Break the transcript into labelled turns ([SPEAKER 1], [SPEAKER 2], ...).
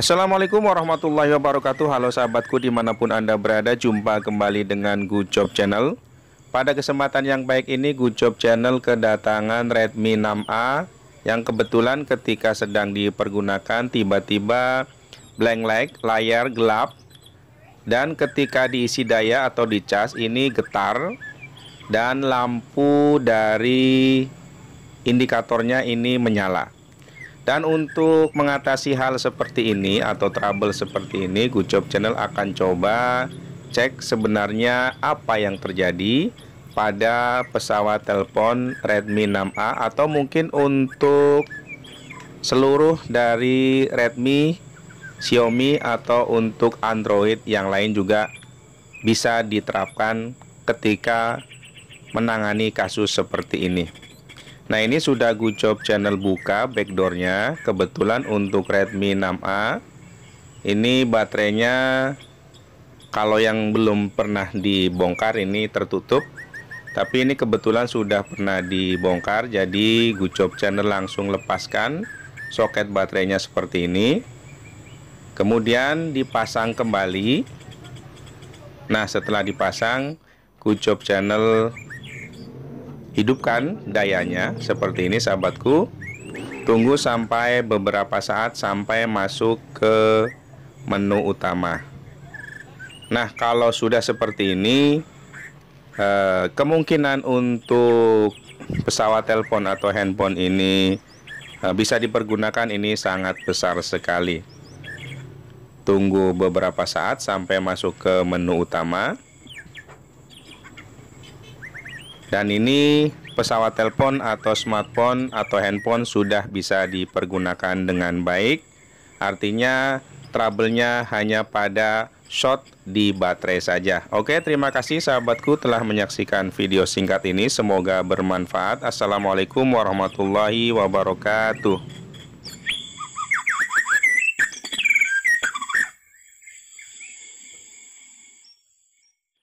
[SPEAKER 1] Assalamualaikum warahmatullahi wabarakatuh Halo sahabatku dimanapun anda berada Jumpa kembali dengan Good Job Channel Pada kesempatan yang baik ini Good Job Channel kedatangan Redmi 6A Yang kebetulan ketika sedang dipergunakan Tiba-tiba blank light layar gelap Dan ketika diisi daya atau dicas ini getar Dan lampu dari indikatornya ini menyala dan untuk mengatasi hal seperti ini atau trouble seperti ini, Gucop Channel akan coba cek sebenarnya apa yang terjadi pada pesawat telepon Redmi 6A atau mungkin untuk seluruh dari Redmi, Xiaomi atau untuk Android yang lain juga bisa diterapkan ketika menangani kasus seperti ini. Nah ini sudah gucob channel buka backdoornya Kebetulan untuk Redmi 6A Ini baterainya Kalau yang belum pernah dibongkar ini tertutup Tapi ini kebetulan sudah pernah dibongkar Jadi gucob channel langsung lepaskan Soket baterainya seperti ini Kemudian dipasang kembali Nah setelah dipasang gucob channel hidupkan dayanya seperti ini sahabatku tunggu sampai beberapa saat sampai masuk ke menu utama nah kalau sudah seperti ini eh, kemungkinan untuk pesawat telepon atau handphone ini eh, bisa dipergunakan ini sangat besar sekali tunggu beberapa saat sampai masuk ke menu utama dan ini pesawat telepon atau smartphone atau handphone sudah bisa dipergunakan dengan baik. Artinya trouble hanya pada shot di baterai saja. Oke, terima kasih sahabatku telah menyaksikan video singkat ini. Semoga bermanfaat. Assalamualaikum warahmatullahi wabarakatuh.